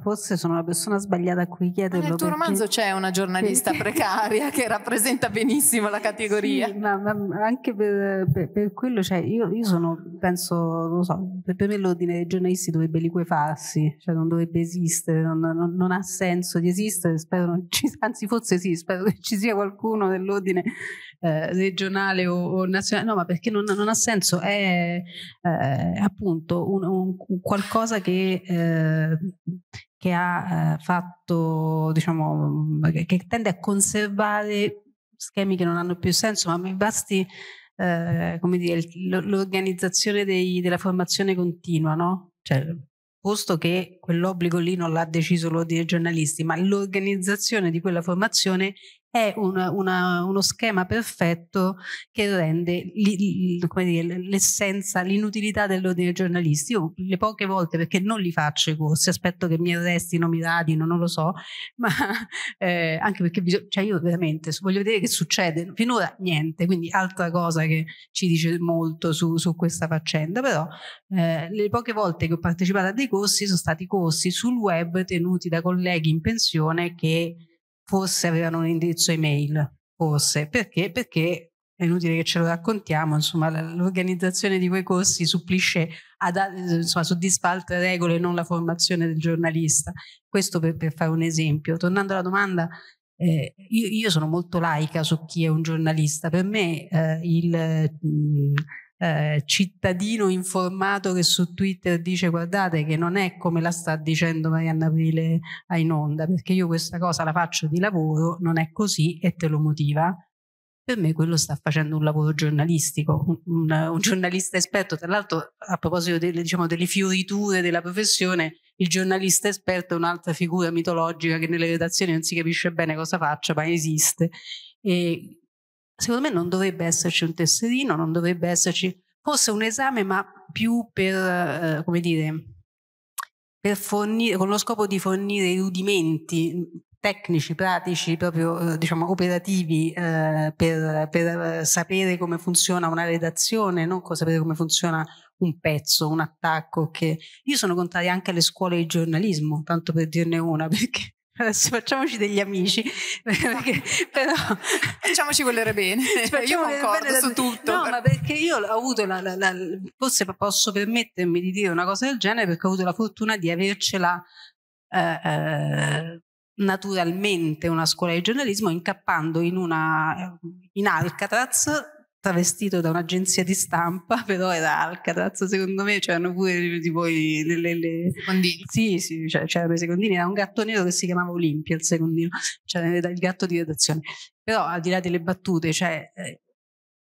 Forse sono la persona sbagliata a cui chiederlo. Ma nel tuo perché... romanzo c'è una giornalista precaria che rappresenta benissimo la categoria. Sì, ma, ma, anche per, per, per quello, cioè, io, io, sono, penso, lo so, per me l'ordine dei giornalisti dovrebbe liquefarsi, cioè non dovrebbe esistere, non, non, non ha senso di esistere, spero non ci, anzi forse sì, spero che ci sia qualcuno dell'ordine eh, regionale o, o, nazionale, no, ma perché non, non ha senso, è eh, appunto un, un qualcosa che, eh, che ha eh, fatto, diciamo, che tende a conservare schemi che non hanno più senso, ma mi basti eh, come dire, l'organizzazione della formazione continua, no? Cioè, posto che quell'obbligo lì non l'ha deciso l'ordine dei giornalisti, ma l'organizzazione di quella formazione è una, una, uno schema perfetto che rende l'essenza, l'inutilità dell'ordine dei giornalisti. Io le poche volte, perché non li faccio i corsi, aspetto che mi arrestino, mi radino, non lo so, ma eh, anche perché bisog- cioè io veramente voglio vedere che succede. Finora niente, quindi altra cosa che ci dice molto su, su questa faccenda, però eh, le poche volte che ho partecipato a dei corsi sono stati corsi sul web tenuti da colleghi in pensione che forse avevano un indirizzo email, forse. Perché? Perché è inutile che ce lo raccontiamo, insomma, l'organizzazione di quei corsi supplisce ad, insomma, soddisfa altre regole, non la formazione del giornalista. Questo per, per fare un esempio. Tornando alla domanda, eh, io, io, sono molto laica su chi è un giornalista. Per me eh, il... Mh, mm, eh, cittadino informato che su Twitter dice guardate che non è come la sta dicendo Marianna Aprile a in onda, perché io questa cosa la faccio di lavoro, non è così e te lo motiva, per me quello sta facendo un lavoro giornalistico, un, un, un giornalista esperto, tra l'altro a proposito delle, diciamo, delle, fioriture della professione, il giornalista esperto è un'altra figura mitologica che nelle redazioni non si capisce bene cosa faccia, ma esiste. E secondo me non dovrebbe esserci un tesserino, non dovrebbe esserci forse un esame, ma più per, eh, come dire, per fornire, con lo scopo di fornire i rudimenti tecnici, pratici, proprio eh, diciamo operativi eh, per, per, sapere come funziona una redazione, non sapere come funziona un pezzo, un attacco. Che... Io sono contraria anche alle scuole di giornalismo, tanto per dirne una, perché Adesso facciamoci degli amici, perché, però, facciamoci volere bene. Io concordo bene, su tutto. No, ma perché io ho avuto la, la, la, forse posso permettermi di dire una cosa del genere perché ho avuto la fortuna di avercela eh, eh naturalmente una scuola di giornalismo incappando in una in Alcatraz travestito da un'agenzia di stampa, però era Alcatraz, secondo me c'erano pure tipo i, le, le, le... secondini. Sì, sì, cioè, c'erano i secondini, era un gatto nero che si chiamava Olimpia, il secondino, cioè, il gatto di redazione. Però al di là delle battute, cioè, eh,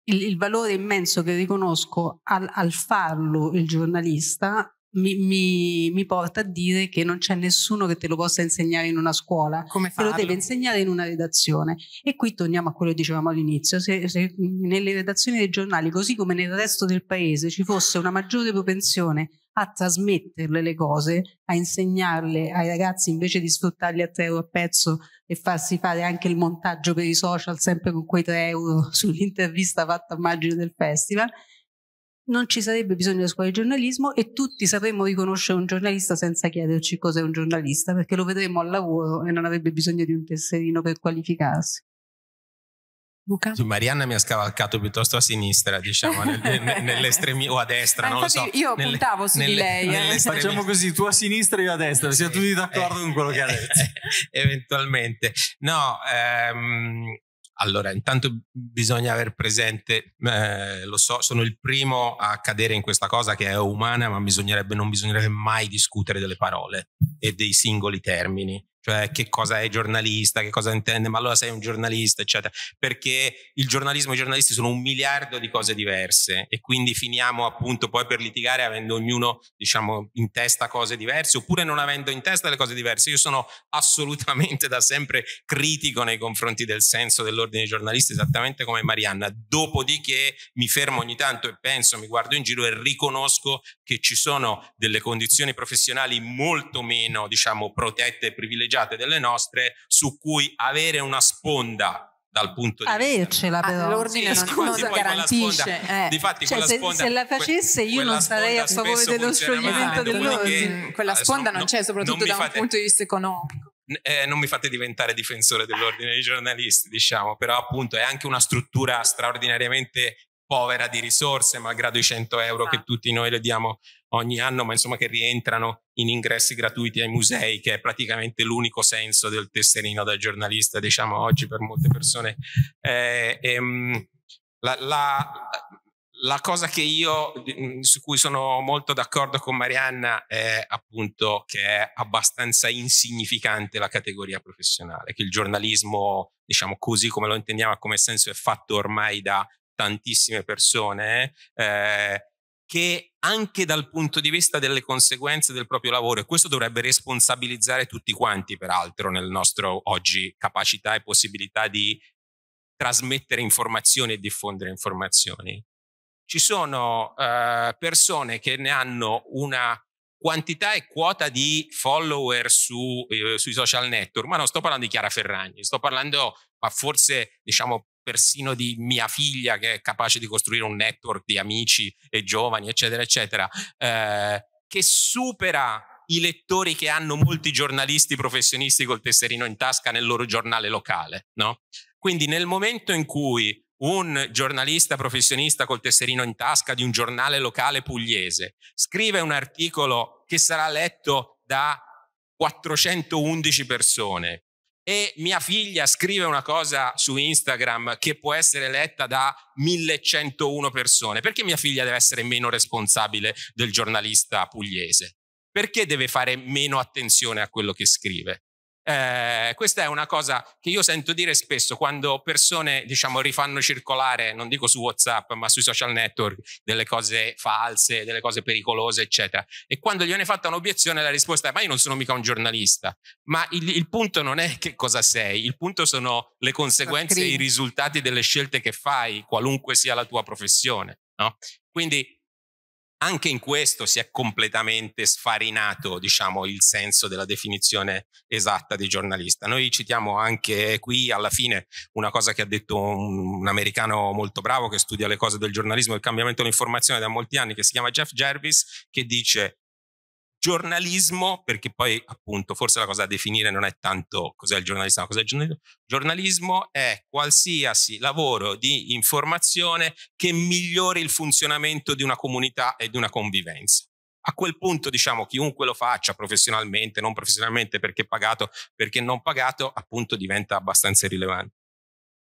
il, il valore immenso che riconosco al, al farlo il giornalista mi, mi, mi, porta a dire che non c'è nessuno che te lo possa insegnare in una scuola, Come te lo deve insegnare in una redazione. E qui torniamo a quello che dicevamo all'inizio, se, se nelle redazioni dei giornali, così come nel resto del paese, ci fosse una maggiore propensione a trasmetterle le cose, a insegnarle ai ragazzi invece di sfruttarli a 3 euro a pezzo e farsi fare anche il montaggio per i social sempre con quei 3 euro sull'intervista fatta a margine del festival, non ci sarebbe bisogno di scuola di giornalismo e tutti sapremmo riconoscere un giornalista senza chiederci cos'è un giornalista, perché lo vedremmo al lavoro e non avrebbe bisogno di un tesserino per qualificarsi. Luca? Su Marianna mi ha scavalcato piuttosto a sinistra, diciamo, nel, o a destra, eh, non lo so. Io nelle, puntavo su nelle, di lei. eh. Facciamo così, tu a sinistra e io a destra, sì, siamo tutti d'accordo eh, con quello che ha detto. eventualmente. No, ehm, allora, intanto bisogna aver presente, eh, lo so, sono il primo a cadere in questa cosa che è umana, ma bisognerebbe, non bisognerebbe mai discutere delle parole e dei singoli termini cioè che cosa è giornalista, che cosa intende, ma allora sei un giornalista, eccetera, perché il giornalismo e i giornalisti sono un miliardo di cose diverse e quindi finiamo appunto poi per litigare avendo ognuno, diciamo, in testa cose diverse oppure non avendo in testa le cose diverse. Io sono assolutamente da sempre critico nei confronti del senso dell'ordine dei giornalisti, esattamente come Marianna, dopodiché mi fermo ogni tanto e penso, mi guardo in giro e riconosco che ci sono delle condizioni professionali molto meno, diciamo, protette e privilegiate scorreggiate delle nostre su cui avere una sponda dal punto di avercela vista. Ah, però l'ordine sì, non, non garantisce eh. Difatti, cioè, se, sponda, se, la facesse io non sarei a favore dello scioglimento dell'ordine quella sponda non, non c'è soprattutto non da fate, un punto di vista economico eh, non mi fate diventare difensore dell'ordine dei giornalisti diciamo però appunto è anche una struttura straordinariamente povera di risorse malgrado i 100 euro ah. che tutti noi le diamo ogni anno, ma insomma che rientrano in ingressi gratuiti ai musei, che è praticamente l'unico senso del tesserino da giornalista, diciamo oggi per molte persone. Eh, ehm, la, la, la, cosa che io, su cui sono molto d'accordo con Marianna, è appunto che è abbastanza insignificante la categoria professionale, che il giornalismo, diciamo così come lo intendiamo, come senso è fatto ormai da tantissime persone, eh, che anche dal punto di vista delle conseguenze del proprio lavoro e questo dovrebbe responsabilizzare tutti quanti peraltro nel nostro oggi capacità e possibilità di trasmettere informazioni e diffondere informazioni. Ci sono eh, persone che ne hanno una quantità e quota di follower su, eh, sui social network, ma non sto parlando di Chiara Ferragni, sto parlando, ma forse diciamo persino di mia figlia che è capace di costruire un network di amici e giovani, eccetera, eccetera, eh, che supera i lettori che hanno molti giornalisti professionisti col tesserino in tasca nel loro giornale locale. No? Quindi nel momento in cui un giornalista professionista col tesserino in tasca di un giornale locale pugliese scrive un articolo che sarà letto da 411 persone e mia figlia scrive una cosa su Instagram che può essere letta da 1101 persone, perché mia figlia deve essere meno responsabile del giornalista pugliese? Perché deve fare meno attenzione a quello che scrive? Eh, questa è una cosa che io sento dire spesso quando persone, diciamo, rifanno circolare, non dico su WhatsApp, ma sui social network, delle cose false, delle cose pericolose, eccetera. E quando gli viene fatta un'obiezione, la risposta è: Ma io non sono mica un giornalista. Ma il, il punto non è che cosa sei, il punto sono le conseguenze e i risultati delle scelte che fai, qualunque sia la tua professione. No? Quindi anche in questo si è completamente sfarinato, diciamo, il senso della definizione esatta di giornalista. Noi citiamo anche qui alla fine una cosa che ha detto un, un americano molto bravo che studia le cose del giornalismo e il cambiamento dell'informazione da molti anni, che si chiama Jeff Jervis, che dice giornalismo, perché poi appunto forse la cosa da definire non è tanto cos'è il giornalismo, ma cos'è il giornalismo. Giornalismo è qualsiasi lavoro di informazione che migliori il funzionamento di una comunità e di una convivenza. A quel punto, diciamo, chiunque lo faccia professionalmente, non professionalmente, perché pagato, perché non pagato, appunto diventa abbastanza irrilevante.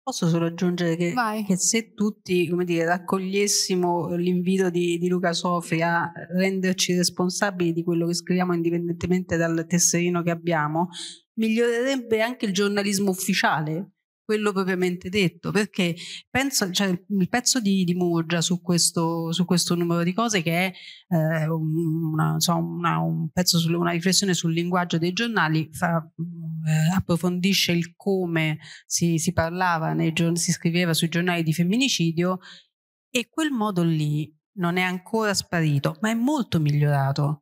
Posso solo aggiungere che, che, se tutti come dire, raccogliessimo l'invito di, di, Luca Sofri a renderci responsabili di quello che scriviamo indipendentemente dal tesserino che abbiamo, migliorerebbe anche il giornalismo ufficiale, quello propriamente detto, perché penso, cioè, il pezzo di, di Murgia su questo, su questo numero di cose che è eh, una, so, una, un pezzo sulle, una riflessione sul linguaggio dei giornali fa, eh, approfondisce il come si, si parlava, nei, si scriveva sui giornali di femminicidio e quel modo lì non è ancora sparito, ma è molto migliorato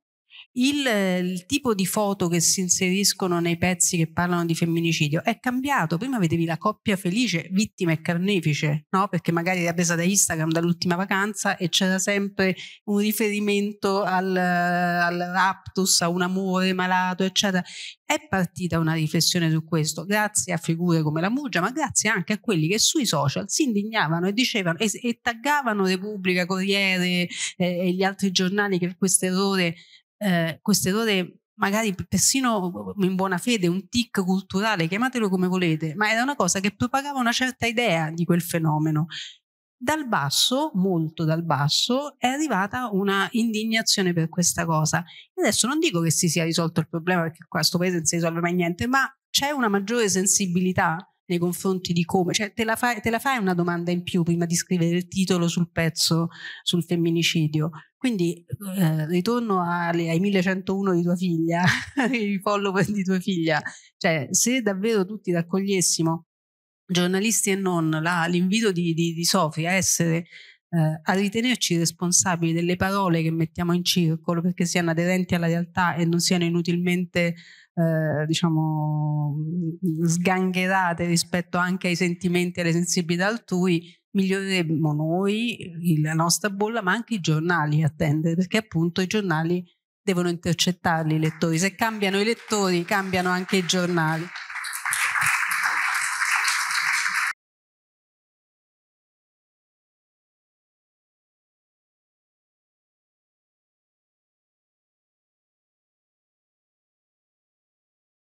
il, il, tipo di foto che si inseriscono nei pezzi che parlano di femminicidio è cambiato. Prima vedevi la coppia felice, vittima e carnefice, no? perché magari era presa da Instagram dall'ultima vacanza e c'era sempre un riferimento al, al raptus, a un amore malato, eccetera. È partita una riflessione su questo, grazie a figure come la Muggia, ma grazie anche a quelli che sui social si indignavano e dicevano e, e taggavano Repubblica, Corriere eh, e gli altri giornali che questo errore eh, questo errore magari persino uhm, in buona fede, un tic culturale, chiamatelo come volete, ma era una cosa che propagava una certa idea di quel fenomeno. Dal basso, molto dal basso, è arrivata una indignazione per questa cosa. Adesso non dico che si sia risolto il problema, perché qua questo paese non si risolve mai niente, ma c'è una maggiore sensibilità nei confronti di come, cioè te la, fai, te la fai una domanda in più prima di scrivere il titolo sul pezzo sul femminicidio. Quindi eh, ritorno alle, ai 1101 di tua figlia, i follower di tua figlia, cioè se davvero tutti raccogliessimo, giornalisti e non, l'invito di, di, di Sofia a essere eh, a ritenerci responsabili delle parole che mettiamo in circolo perché siano aderenti alla realtà e non siano inutilmente eh, diciamo, mm, sgangherate rispetto anche ai sentimenti e alle sensibilità altrui, miglioreremmo noi, la nostra bolla, ma anche i giornali a attendere, perché appunto i giornali devono intercettarli i lettori. Se cambiano i lettori, cambiano anche i giornali.